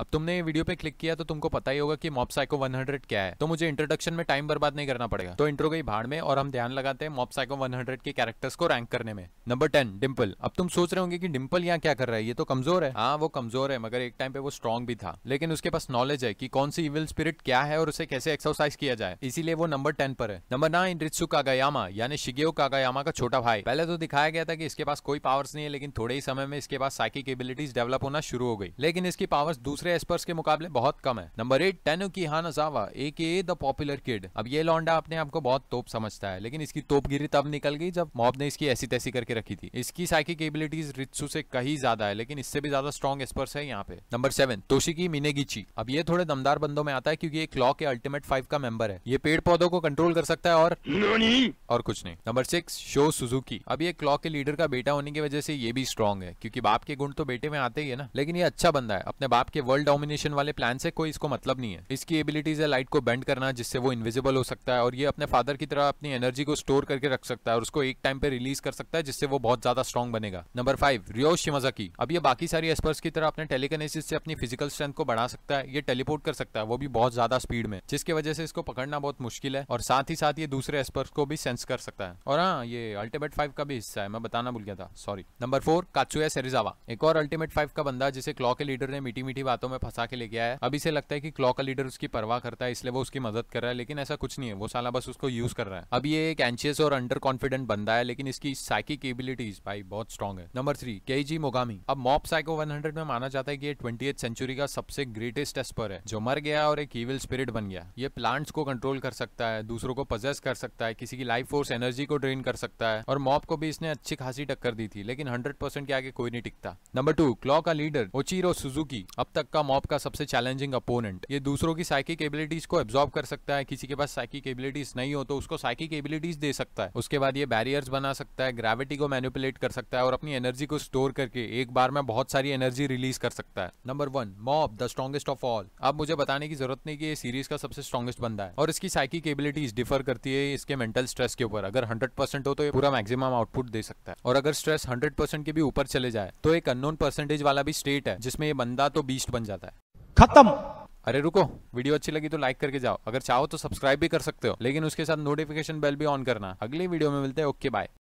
अब तुमने ये वीडियो पे क्लिक किया तो तुमको पता ही होगा कि मॉप साइको 100 क्या है तो मुझे इंट्रोडक्शन में टाइम बर्बाद नहीं करना पड़ेगा तो इंट्रो गई भाड़ में और हम ध्यान लगाते हैं मॉप साइको 100 के कैरेक्टर्स को रैंक करने में नंबर टेन डिम्पल अब तुम सोच रहे होंगे की डिम्पल यहाँ क्या कर रहा है ये तो कमजोर है हाँ वो कमजोर है मगर एक टाइम पे वो स्ट्रॉन्ग भी था लेकिन उसके पास नॉलेज है की कौन सी इविल स्पिरिट क्या है और उसे कैसे एक्सरसाइज किया जाए इसीलिए वो नंबर टेन पर है नंबर नाइन रित्सु कागायामा यानी शिगेओ कागायामा का छोटा भाई पहले तो दिखाया गया था कि इसके पास कोई पावर्स नहीं है लेकिन थोड़े ही समय में इसके पास साइकिक एबिलिटीज डेवलप होना शुरू हो गई लेकिन इसकी पावर्स दूसरे दूसरे एस्पर्स के मुकाबले बहुत कम है नंबर एट टेनो की हान हानाजावा ए के द पॉपुलर किड अब ये लौंडा अपने आप को बहुत तोप समझता है लेकिन इसकी तोपगिरी तब निकल गई जब मॉब ने इसकी ऐसी तैसी करके रखी थी इसकी साइकिक एबिलिटीज रित्सु से कहीं ज्यादा है लेकिन इससे भी ज्यादा स्ट्रॉन्ग एस्पर्स है यहाँ पे नंबर सेवन तोशिकी मिनेगीची अब ये थोड़े दमदार बंदों में आता है क्योंकि ये क्लॉ के अल्टीमेट फाइव का मेंबर है ये पेड़ पौधों को कंट्रोल कर सकता है और और कुछ नहीं नंबर सिक्स शो सुजुकी अब ये क्लॉ के लीडर का बेटा होने की वजह से ये भी स्ट्रॉन्ग है क्योंकि बाप के गुण तो बेटे में आते ही है ना लेकिन ये अच्छा बंदा है अपने बाप के वर्ल्ड वर्ल्ड डोमिनेशन वाले प्लान से कोई इसको मतलब नहीं है इसकी एबिलिटीज है लाइट को बेंड करना जिससे वो इनविजिबल हो सकता है और ये अपने फादर की तरह अपनी एनर्जी को स्टोर करके रख सकता है और उसको एक टाइम पे रिलीज कर सकता है जिससे वो बहुत ज्यादा स्ट्रॉन्ग बनेगा नंबर फाइव रियो शिमाजाकी अब ये बाकी सारी एक्सपर्ट्स की तरह अपने टेलीकनेसिस से अपनी फिजिकल स्ट्रेंथ को बढ़ा सकता है ये टेलीपोर्ट कर सकता है वो भी बहुत ज्यादा स्पीड में जिसकी वजह से इसको पकड़ना बहुत मुश्किल है और साथ ही साथ ये दूसरे एक्सपर्ट्स को भी सेंस कर सकता है और हाँ ये अल्टीमेट फाइव का भी हिस्सा है मैं बताना भूल गया था sorry number four Katsuya Serizawa एक और अल्टीमेट फाइव का बंदा जिसे क्लॉ के लीडर ने मीठी मीठी बात हाथों में फंसा के लेके आया अभी से लगता है कि क्लॉ का लीडर उसकी परवाह करता है इसलिए वो उसकी मदद कर रहा है लेकिन ऐसा कुछ नहीं है वो साला बस उसको यूज कर रहा है अभी ये एक एंशियस और अंडर कॉन्फिडेंट बंदा है लेकिन इसकी साइकिक एबिलिटीज भाई बहुत स्ट्रॉग है number three Keiji Mogami अब मॉप साइको वन में माना जाता है कि ये ट्वेंटी सेंचुरी का सबसे ग्रेटेस्ट एस्पर है जो मर गया और एक ईविल स्पिरिट बन गया ये प्लांट्स को कंट्रोल कर सकता है दूसरों को पजेस कर सकता है किसी की लाइफ फोर्स एनर्जी को ड्रेन कर सकता है और मॉप को भी इसने अच्छी खासी टक्कर दी थी लेकिन हंड्रेड के आगे कोई नहीं टिकता नंबर टू क्लॉ का लीडर ओचीरो सुजुकी अब तक का मॉब का सबसे चैलेंजिंग अपोनेंट ये दूसरों की साइकिक एबिलिटीज को एब्जॉर्ब कर सकता है किसी के पास साइकिक एबिलिटीज नहीं हो तो उसको साइकिक एबिलिटीज दे सकता है उसके बाद ये बैरियर्स बना सकता है ग्रेविटी को मैनिपुलेट कर सकता है और अपनी एनर्जी को स्टोर करके एक बार में बहुत सारी एनर्जी रिलीज कर सकता है number one Mob the strongest of all अब मुझे बताने की जरूरत नहीं कि ये सीरीज का सबसे स्ट्रॉगेस्ट बंदा है और इसकी साइकिक एबिलिटीज डिफर करती है इसके मेंटल स्ट्रेस के ऊपर अगर हंड्रेड परसेंट हो तो ये पूरा मैक्सिमम आउटपुट दे सकता है और अगर स्ट्रेस हंड्रेड परसेंट के भी ऊपर चले जाए तो एक अननोन परसेंटेज वाला भी स्टेट है जिसमें ये बंदा तो बीस्ट बन जाता है खत्म अरे रुको वीडियो अच्छी लगी तो लाइक करके जाओ अगर चाहो तो सब्सक्राइब भी कर सकते हो लेकिन उसके साथ नोटिफिकेशन बेल भी ऑन करना अगली वीडियो में मिलते हैं ओके बाय